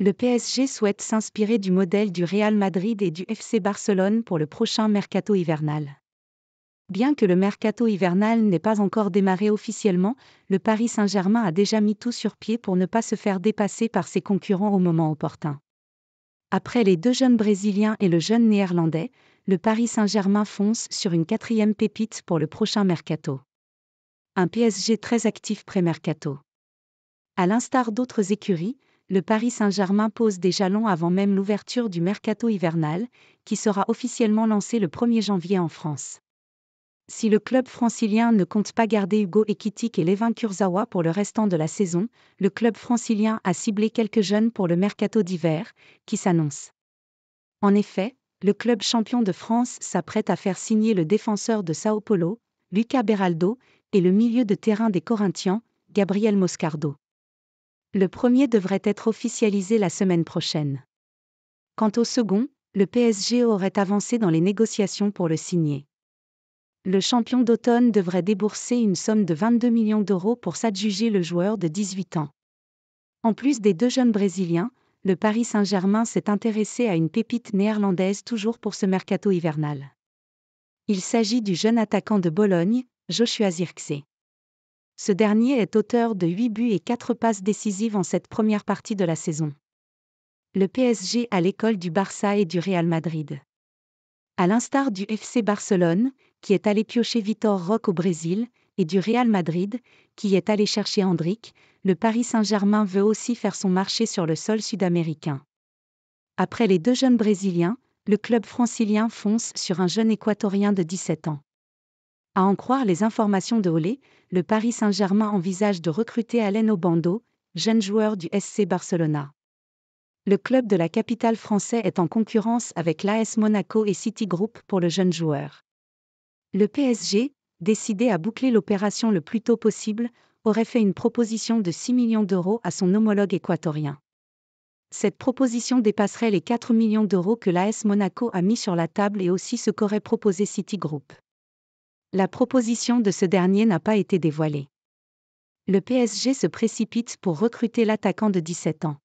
le PSG souhaite s'inspirer du modèle du Real Madrid et du FC Barcelone pour le prochain mercato hivernal. Bien que le mercato hivernal n'ait pas encore démarré officiellement, le Paris Saint-Germain a déjà mis tout sur pied pour ne pas se faire dépasser par ses concurrents au moment opportun. Après les deux jeunes Brésiliens et le jeune Néerlandais, le Paris Saint-Germain fonce sur une quatrième pépite pour le prochain mercato. Un PSG très actif pré-mercato. À l'instar d'autres écuries, le Paris Saint-Germain pose des jalons avant même l'ouverture du mercato hivernal, qui sera officiellement lancé le 1er janvier en France. Si le club francilien ne compte pas garder Hugo Ekitik et Levin Kurzawa pour le restant de la saison, le club francilien a ciblé quelques jeunes pour le mercato d'hiver, qui s'annonce. En effet, le club champion de France s'apprête à faire signer le défenseur de Sao Paulo, Lucas Beraldo, et le milieu de terrain des Corinthians, Gabriel Moscardo. Le premier devrait être officialisé la semaine prochaine. Quant au second, le PSG aurait avancé dans les négociations pour le signer. Le champion d'automne devrait débourser une somme de 22 millions d'euros pour s'adjuger le joueur de 18 ans. En plus des deux jeunes Brésiliens, le Paris Saint-Germain s'est intéressé à une pépite néerlandaise toujours pour ce mercato hivernal. Il s'agit du jeune attaquant de Bologne, Joshua Zirkzee. Ce dernier est auteur de 8 buts et 4 passes décisives en cette première partie de la saison. Le PSG à l'école du Barça et du Real Madrid. À l'instar du FC Barcelone, qui est allé piocher Vitor Roque au Brésil, et du Real Madrid, qui est allé chercher Hendrick, le Paris Saint-Germain veut aussi faire son marché sur le sol sud-américain. Après les deux jeunes Brésiliens, le club francilien fonce sur un jeune équatorien de 17 ans. À en croire les informations de Olé, le Paris Saint-Germain envisage de recruter Alain Obando, jeune joueur du SC Barcelona. Le club de la capitale française est en concurrence avec l'AS Monaco et Citigroup pour le jeune joueur. Le PSG, décidé à boucler l'opération le plus tôt possible, aurait fait une proposition de 6 millions d'euros à son homologue équatorien. Cette proposition dépasserait les 4 millions d'euros que l'AS Monaco a mis sur la table et aussi ce qu'aurait proposé Citigroup. La proposition de ce dernier n'a pas été dévoilée. Le PSG se précipite pour recruter l'attaquant de 17 ans.